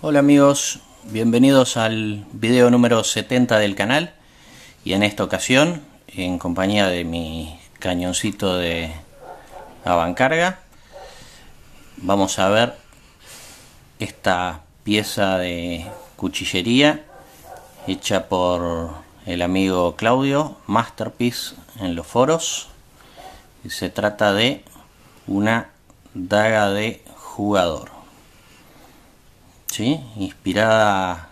Hola amigos, bienvenidos al video número 70 del canal y en esta ocasión en compañía de mi cañoncito de avancarga vamos a ver esta pieza de cuchillería hecha por el amigo Claudio Masterpiece en los foros y se trata de una daga de jugador ¿sí? inspirada,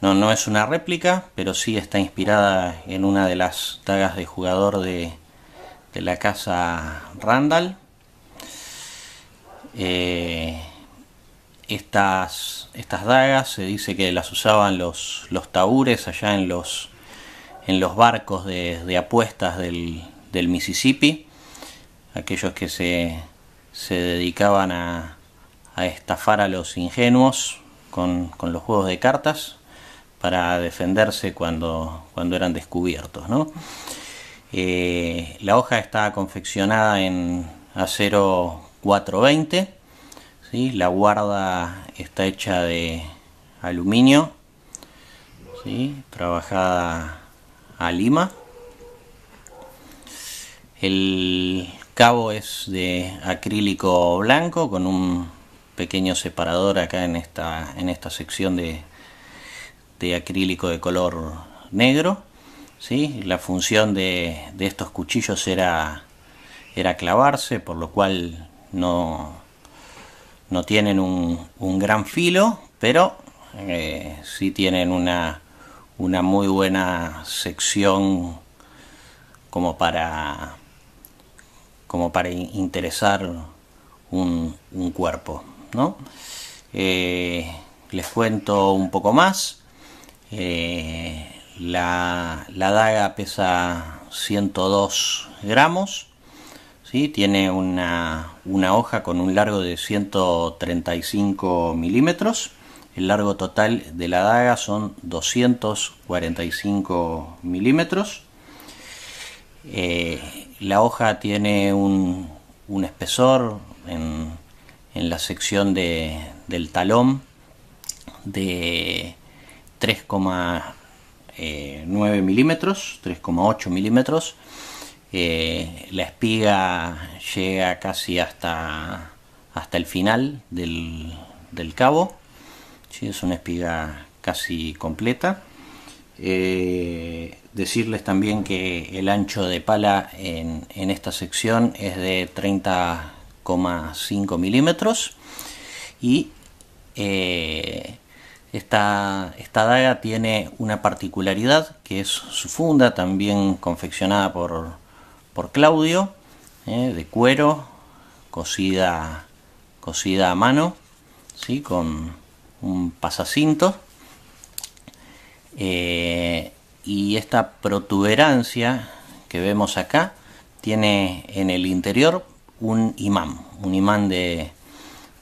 no, no es una réplica, pero sí está inspirada en una de las dagas de jugador de, de la casa Randall. Eh, estas, estas dagas se dice que las usaban los, los allá en los, en los barcos de, de apuestas del, del Mississippi, aquellos que se dedicaban a, a estafar a los ingenuos con, los juegos de cartas para defenderse cuando, cuando eran descubiertos. ¿no? Eh, la hoja está confeccionada en acero 420, ¿sí? la guarda está hecha de aluminio, ¿sí? trabajada a lima. El cabo es de acrílico blanco con un pequeño separador acá en esta, en esta sección de, acrílico de color negro. ¿sí? La función de, estos cuchillos era, era clavarse, por lo cual no, no tienen un, gran filo, pero eh, sí tienen una, muy buena sección como para como para interesar un, un cuerpo. ¿no? Eh, les cuento un poco más. Eh, la, daga pesa 102 gramos. ¿sí? Tiene una, una hoja con un largo de 135 milímetros. El largo total de la daga son 245 milímetros. Eh, la hoja tiene un, un espesor en en la sección de, del talón de 3,9 milímetros, 3,8 milímetros. Eh, la espiga llega casi hasta, hasta el final del, cabo. Sí, es una espiga casi completa. Eh, decirles también que el ancho de pala en, en esta sección es de 30 5 milímetros y eh, esta, daga tiene una particularidad que es su funda, también confeccionada por, por Claudio, eh, de cuero, cosida, a mano, ¿sí? con un pasacinto. Eh, y esta protuberancia que vemos acá tiene en el interior un imán, un imán de,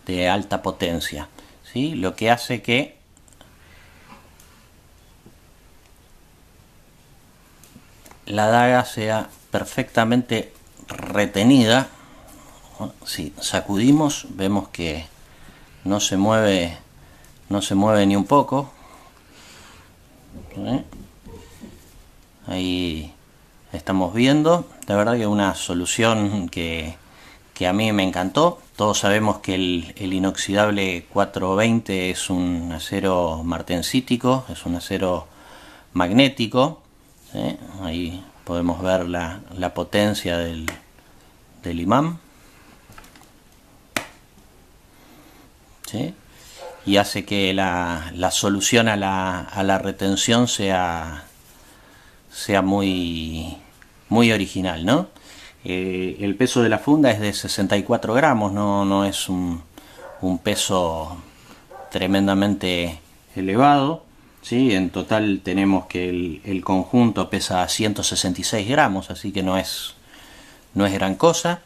de alta potencia, ¿sí? lo que hace que la daga sea perfectamente retenida. Si sacudimos, vemos que no se mueve, no se mueve ni un poco. ¿eh? Ahí estamos viendo. La verdad que una solución que que a mí me encantó. Todos sabemos que el, inoxidable 420 es un acero martensítico, es un acero magnético. ¿eh? Ahí podemos ver la, potencia del, imán. Y hace que la, solución a la, a la, retención sea, sea muy, muy original, eh, el peso de la funda es de 64 gramos, no, no es un, peso tremendamente elevado. ¿sí? En total tenemos que el, conjunto pesa 166 gramos, así que no es, no es gran cosa.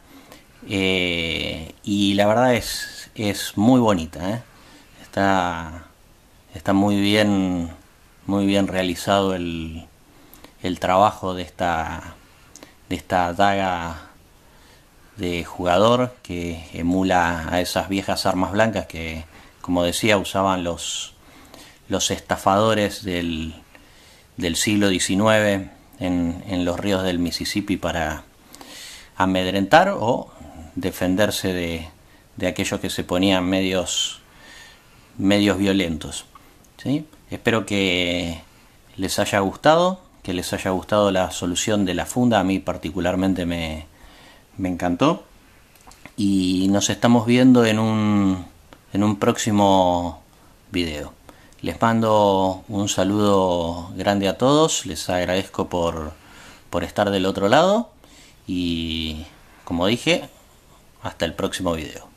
Eh, y la verdad es, es muy bonita. ¿eh? Está, está muy bien, muy bien realizado el, el trabajo de esta de esta daga de jugador que emula a esas viejas armas blancas que, como decía, usaban los, los estafadores del, siglo XIX en, los ríos del Mississippi para amedrentar o defenderse de, de aquellos que se ponían medios, medios violentos. Espero que les haya gustado les haya gustado la solución de la funda. A mí particularmente me, me encantó. Y nos estamos viendo en un, en un próximo vídeo Les mando un saludo grande a todos, les agradezco por, por estar del otro lado y como dije, hasta el próximo vídeo